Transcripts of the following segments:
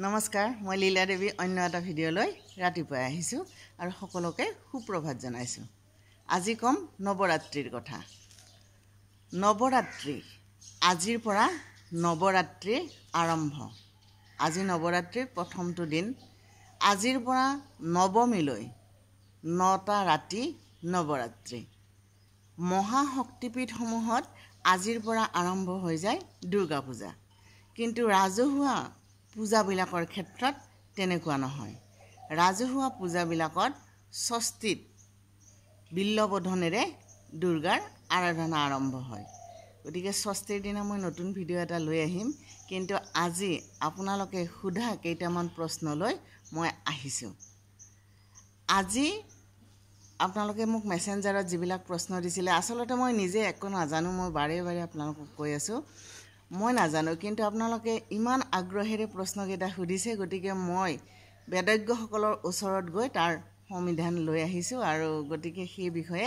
নমস্কাৰ মই লীলা দেৱী অন্য এটা ভিডিঅ'লৈ ৰাতিপুৱাই আহিছোঁ আৰু সকলোকে সুপ্ৰভাত জনাইছোঁ আজি ক'ম নৱৰাত্ৰিৰ কথা নৱৰাত্ৰি আজিৰ পৰা নৱৰাত্ৰি আৰম্ভ আজি নৱৰাত্ৰিৰ প্ৰথমটো দিন আজিৰ পৰা নৱমীলৈ নটা ৰাতি নৱৰাত্ৰি মহাশক্তিপীঠসমূহত আজিৰ পৰা আৰম্ভ হৈ যায় দুৰ্গা পূজা কিন্তু ৰাজহুৱা পূজাবিলাকৰ ক্ষেত্ৰত তেনেকুৱা নহয় ৰাজহুৱা পূজাবিলাকত ষষ্ঠীত বিল্লবোধনেৰে দুৰ্গাৰ আৰাধনা আৰম্ভ হয় গতিকে ষষ্ঠীৰ দিনা মই নতুন ভিডিঅ' এটা লৈ আহিম কিন্তু আজি আপোনালোকে সোধা কেইটামান প্ৰশ্ন লৈ মই আহিছোঁ আজি আপোনালোকে মোক মেছেঞ্জাৰত যিবিলাক প্ৰশ্ন দিছিলে আচলতে মই নিজে একো নাজানো মই বাৰে বাৰে আপোনালোকক কৈ আছোঁ মই নাজানো কিন্তু আপোনালোকে ইমান আগ্ৰহেৰে প্ৰশ্নকেইটা সুধিছে গতিকে মই বেদজ্ঞসকলৰ ওচৰত গৈ তাৰ সমিধান লৈ আহিছোঁ আৰু গতিকে সেই বিষয়ে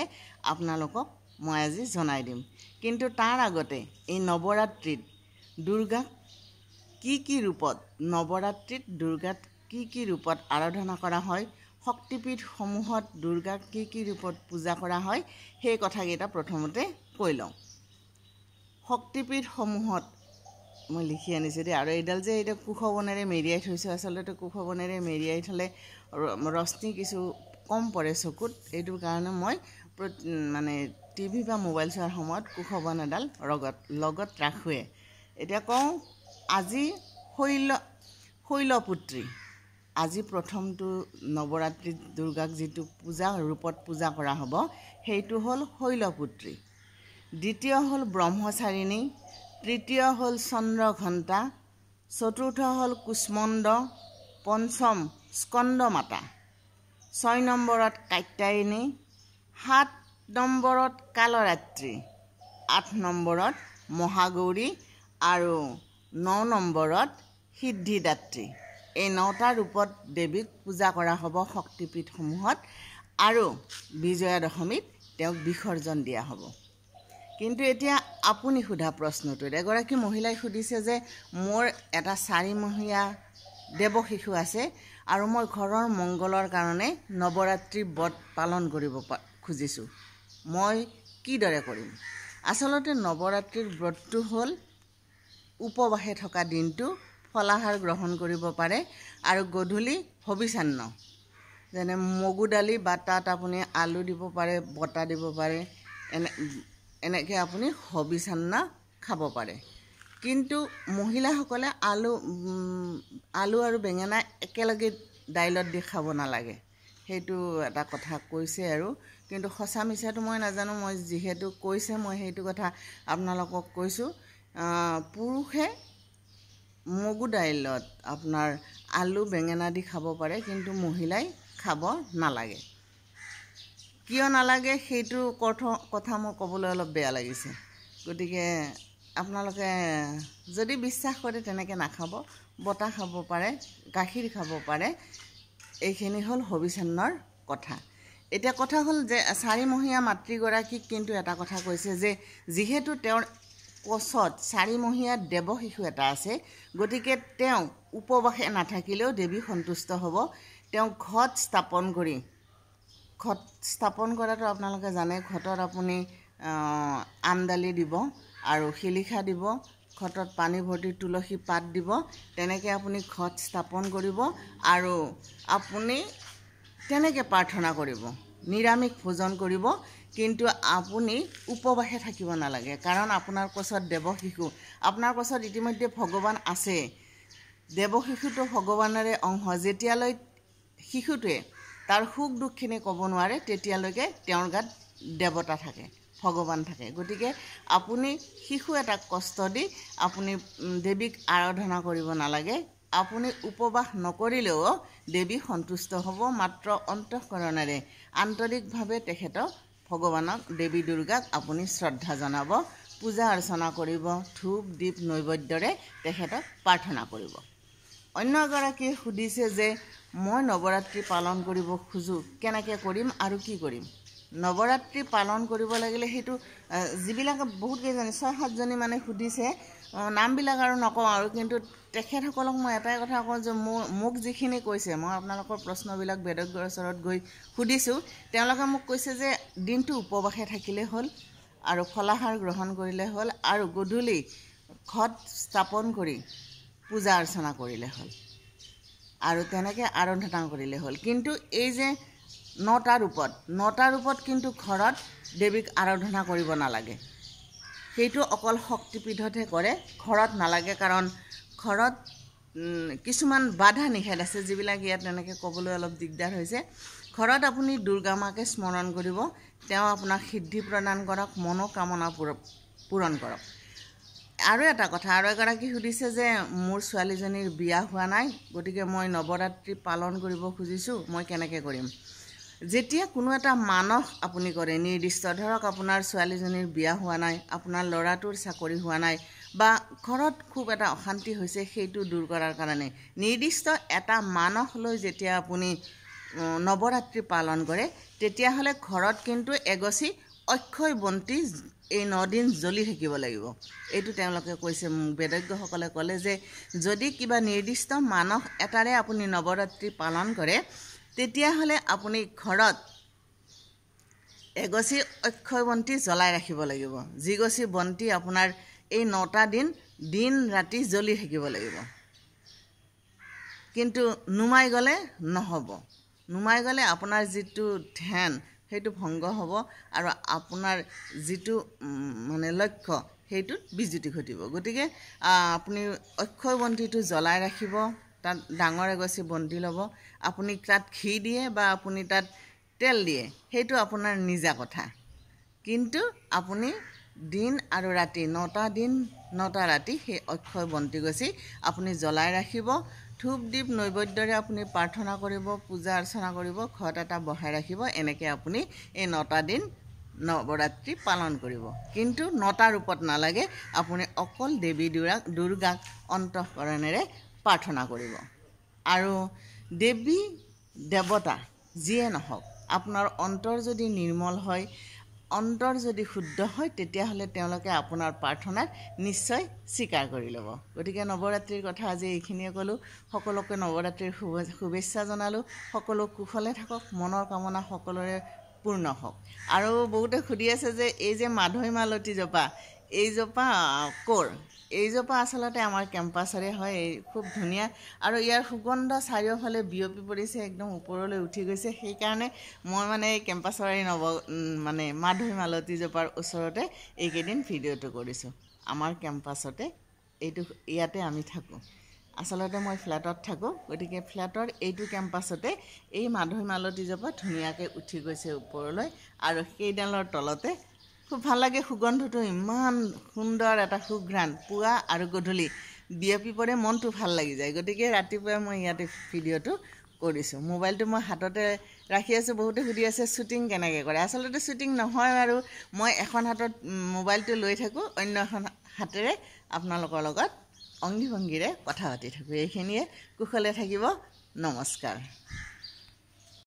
আপোনালোকক মই আজি জনাই দিম কিন্তু তাৰ আগতে এই নৱৰাত্ৰিত দুৰ্গাক কি কি ৰূপত নৱৰাত্ৰিত দুৰ্গাত কি কি ৰূপত আৰাধনা কৰা হয় শক্তিপীঠসমূহত দুৰ্গাক কি কি ৰূপত পূজা কৰা হয় সেই কথাকেইটা প্ৰথমতে কৈ লওঁ শক্তিপীঠসমূহত মই লিখি আনিছোঁ দেই আৰু এইডাল যে এতিয়া বনেৰে মেৰিয়াই থৈছোঁ আচলতে কুশবনেৰে মেৰিয়াই থ'লে ৰশ্মি কিছু কম পৰে চকুত এইটো কাৰণে মই মানে টিভি বা মোবাইল চোৱাৰ সময়ত কুশবন এডাল লগত লগত ৰাখোৱে এতিয়া কওঁ আজি শৈল শৈলপুত্ৰী আজি প্ৰথমটো নৱৰাত্ৰিত দুৰ্গাক যিটো পূজা ৰূপত পূজা কৰা হ'ব সেইটো হ'ল শৈলপুত্ৰী দ্বিতীয় হ'ল ব্ৰহ্মচাৰিণী তৃতীয় হ'ল চন্দ্ৰঘণ্টা চতুৰ্থ হ'ল কুষ্মণ্ড পঞ্চম স্কন্দমাতা ছয় নম্বৰত কাত্যায়িনী সাত নম্বৰত কালৰাত্ৰি আঠ নম্বৰত মহাগৌৰী আৰু ন নম্বৰত সিদ্ধিদাত্ৰী এই নটা ৰূপত দেৱীক পূজা কৰা হ'ব শক্তিপীঠসমূহত আৰু বিজয়া দশমীত তেওঁক বিসৰ্জন দিয়া হ'ব কিন্তু এতিয়া আপুনি সোধা প্ৰশ্নটোত এগৰাকী মহিলাই সুধিছে যে মোৰ এটা চাৰিমহীয়া দেৱশিশু আছে আৰু মই ঘৰৰ মংগলৰ কাৰণে নৱৰাত্ৰি ব্ৰত পালন কৰিব খুজিছোঁ মই কিদৰে কৰিম আচলতে নৱৰাত্ৰিৰ ব্ৰতটো হ'ল উপবাসে থকা দিনটো ফলাহাৰ গ্ৰহণ কৰিব পাৰে আৰু গধূলি হবিচান্ন যেনে মগু দালি বা তাত আপুনি আলু দিব পাৰে বটা দিব পাৰে এনে এনেকৈ আপুনি হবি চান্না খাব পাৰে কিন্তু মহিলাসকলে আলু আলু আৰু বেঙেনা একেলগে দাইলত দি খাব নালাগে সেইটো এটা কথা কৈছে আৰু কিন্তু সঁচা মিছাটো মই নাজানো মই যিহেতু কৈছে মই সেইটো কথা আপোনালোকক কৈছোঁ পুৰুষে মগু দাইলত আপোনাৰ আলু বেঙেনা দি খাব পাৰে কিন্তু মহিলাই খাব নালাগে কিয় নালাগে সেইটো কথ কথা মোৰ ক'বলৈ অলপ বেয়া লাগিছে গতিকে আপোনালোকে যদি বিশ্বাস কৰে তেনেকৈ নাখাব বতাহ খাব পাৰে গাখীৰ খাব পাৰে এইখিনি হ'ল হবিচান্নৰ কথা এতিয়া কথা হ'ল যে চাৰিমহীয়া মাতৃগৰাকীক কিন্তু এটা কথা কৈছে যে যিহেতু তেওঁৰ কচত চাৰিমহীয়া দেৱ শিশু এটা আছে গতিকে তেওঁ উপবাসে নাথাকিলেও দেৱী সন্তুষ্ট হ'ব তেওঁ ঘট স্থাপন কৰি ঘট স্থাপন কৰাটো আপোনালোকে জানে ঘটত আপুনি আমদালি দিব আৰু শিলিখা দিব ঘটত পানী ভৰ্তি তুলসী পাত দিব তেনেকৈ আপুনি ঘট স্থাপন কৰিব আৰু আপুনি তেনেকৈ প্ৰাৰ্থনা কৰিব নিৰামিষ ভোজন কৰিব কিন্তু আপুনি উপবাসে থাকিব নালাগে কাৰণ আপোনাৰ কচত দেৱশিশু আপোনাৰ কচত ইতিমধ্যে ভগৱান আছে দেৱশিশুটো ভগৱানৰে অংশ যেতিয়ালৈ শিশুটোৱে তাৰ সুখ দুখখিনি ক'ব নোৱাৰে তেতিয়ালৈকে তেওঁৰ গাত দেৱতা থাকে ভগৱান থাকে গতিকে আপুনি শিশু এটাক কষ্ট দি আপুনি দেৱীক আৰাধনা কৰিব নালাগে আপুনি উপবাস নকৰিলেও দেৱী সন্তুষ্ট হ'ব মাত্ৰ অন্তঃকৰণেৰে আন্তৰিকভাৱে তেখেতক ভগৱানক দেৱী দুৰ্গাক আপুনি শ্ৰদ্ধা জনাব পূজা অৰ্চনা কৰিব ধূপ দীপ নৈবদ্যৰে তেখেতক প্ৰাৰ্থনা কৰিব অন্য এগৰাকীয়ে সুধিছে যে মই নৱৰাত্ৰি পালন কৰিব খোজোঁ কেনেকৈ কৰিম আৰু কি কৰিম নৱৰাত্ৰি পালন কৰিব লাগিলে সেইটো যিবিলাকে বহুতকেইজনী ছয় সাতজনী মানে সুধিছে নামবিলাক আৰু নকওঁ আৰু কিন্তু তেখেতসকলক মই এটাই কথা কওঁ যে মোৰ মোক যিখিনি কৈছে মই আপোনালোকৰ প্ৰশ্নবিলাক বেদজ্ঞৰ ওচৰত গৈ সুধিছোঁ তেওঁলোকে মোক কৈছে যে দিনটো উপবাসে থাকিলে হ'ল আৰু ফলাহাৰ গ্ৰহণ কৰিলে হ'ল আৰু গধূলি ঘট স্থাপন কৰি পূজা অৰ্চনা কৰিলে হ'ল আৰু তেনেকৈ আৰাধনা কৰিলে হ'ল কিন্তু এই যে নটা ৰূপত নটা ৰূপত কিন্তু ঘৰত দেৱীক আৰাধনা কৰিব নালাগে সেইটো অকল শক্তিপীঠতহে কৰে ঘৰত নালাগে কাৰণ ঘৰত কিছুমান বাধা নিষেধ আছে যিবিলাক ইয়াত তেনেকৈ ক'বলৈ অলপ দিগদাৰ হৈছে ঘৰত আপুনি দুৰ্গা মাকে স্মৰণ কৰিব তেওঁ আপোনাক সিদ্ধি প্ৰদান কৰক মনোকামনা পূৰ পূৰণ কৰক আৰু এটা কথা আৰু এগৰাকী সুধিছে যে মোৰ ছোৱালীজনীৰ বিয়া হোৱা নাই গতিকে মই নৱৰাত্ৰি পালন কৰিব খুজিছোঁ মই কেনেকৈ কৰিম যেতিয়া কোনো এটা মানস আপুনি কৰে নিৰ্দিষ্ট ধৰক আপোনাৰ ছোৱালীজনীৰ বিয়া হোৱা নাই আপোনাৰ ল'ৰাটোৰ চাকৰি হোৱা নাই বা ঘৰত খুব এটা অশান্তি হৈছে সেইটো দূৰ কৰাৰ কাৰণে নিৰ্দিষ্ট এটা মানস লৈ যেতিয়া আপুনি নৱৰাত্ৰি পালন কৰে তেতিয়াহ'লে ঘৰত কিন্তু এগছি অক্ষয় বন্তি এই ন দিন জ্বলি থাকিব লাগিব এইটো তেওঁলোকে কৈছে মোক বেদজ্ঞসকলে ক'লে যে যদি কিবা নিৰ্দিষ্ট মানস এটাৰে আপুনি নৱৰাত্ৰি পালন কৰে তেতিয়াহ'লে আপুনি ঘৰত এগছি অক্ষয় বন্তি জ্বলাই ৰাখিব লাগিব যিগছি বন্তি আপোনাৰ এই নটা দিন দিন ৰাতি জ্বলি থাকিব লাগিব কিন্তু নুমাই গ'লে নহ'ব নুমাই গ'লে আপোনাৰ যিটো ধ্যান সেইটো ভংগ হ'ব আৰু আপোনাৰ যিটো মানে লক্ষ্য সেইটোত বিজুতি ঘটিব গতিকে আপুনি অক্ষয় বন্তিটো জ্বলাই ৰাখিব তাত ডাঙৰ এগছি বন্তি ল'ব আপুনি তাত ঘি দিয়ে বা আপুনি তাত তেল দিয়ে সেইটো আপোনাৰ নিজা কথা কিন্তু আপুনি দিন আৰু ৰাতি নটা দিন নটা ৰাতি সেই অক্ষয় বন্তি গছি আপুনি জ্বলাই ৰাখিব ধূপ দ্বীপ নৈবদ্যৰে আপুনি প্ৰাৰ্থনা কৰিব পূজা অৰ্চনা কৰিব ঘৰত এটা বহাই ৰাখিব এনেকৈ আপুনি এই নটা দিন নৱৰাত্ৰি পালন কৰিব কিন্তু নটা ৰূপত নালাগে আপুনি অকল দেৱী দুৰাক দুৰ্গাক অন্তঃকৰণেৰে প্ৰাৰ্থনা কৰিব আৰু দেৱী দেৱতা যিয়ে নহওক আপোনাৰ অন্তৰ যদি নিৰ্মল হয় অন্তৰ যদি শুদ্ধ হয় তেতিয়াহ'লে তেওঁলোকে আপোনাৰ প্ৰাৰ্থনাত নিশ্চয় স্বীকাৰ কৰি ল'ব গতিকে নৱৰাত্ৰিৰ কথা আজি এইখিনিয়ে ক'লোঁ সকলোকে নৱৰাত্ৰিৰ শুভ শুভেচ্ছা জনালোঁ সকলো কুশলে থাকক মনৰ কামনা সকলোৰে পূৰ্ণ হওক আৰু বহুতে সুধি আছে যে এই যে মাধৈ মালতী জপা এইজোপা ক'ৰ এইজোপা আচলতে আমাৰ কেম্পাছৰে হয় এই খুব ধুনীয়া আৰু ইয়াৰ সুগন্ধ চাৰিওফালে বিয়পি পৰিছে একদম ওপৰলৈ উঠি গৈছে সেইকাৰণে মই মানে এই কেম্পাছৰ এই নৱ মানে মাধুৰী মালতীজোপাৰ ওচৰতে এইকেইদিন ভিডিঅ'টো কৰিছোঁ আমাৰ কেম্পাছতে এইটো ইয়াতে আমি থাকোঁ আচলতে মই ফ্লেটত থাকোঁ গতিকে ফ্লেটৰ এইটো কেম্পাছতে এই মাধুৰী মালতীজোপা ধুনীয়াকৈ উঠি গৈছে ওপৰলৈ আৰু সেইডালৰ তলতে খুব ভাল লাগে সুগন্ধটো ইমান সুন্দৰ এটা সুঘ্ৰাণ পুৱা আৰু গধূলি বিয়পি পৰে মনটো ভাল লাগি যায় গতিকে ৰাতিপুৱাই মই ইয়াতে ভিডিঅ'টো কৰিছোঁ মোবাইলটো মই হাততে ৰাখি আছোঁ বহুতে সুধি আছে শ্বুটিং কেনেকৈ কৰে আচলতে শ্বুটিং নহয় আৰু মই এখন হাতত মোবাইলটো লৈ থাকোঁ অন্য এখন হাতেৰে আপোনালোকৰ লগত অংগী ভংগীৰে কথা পাতি থাকোঁ এইখিনিয়ে কুশলে থাকিব নমস্কাৰ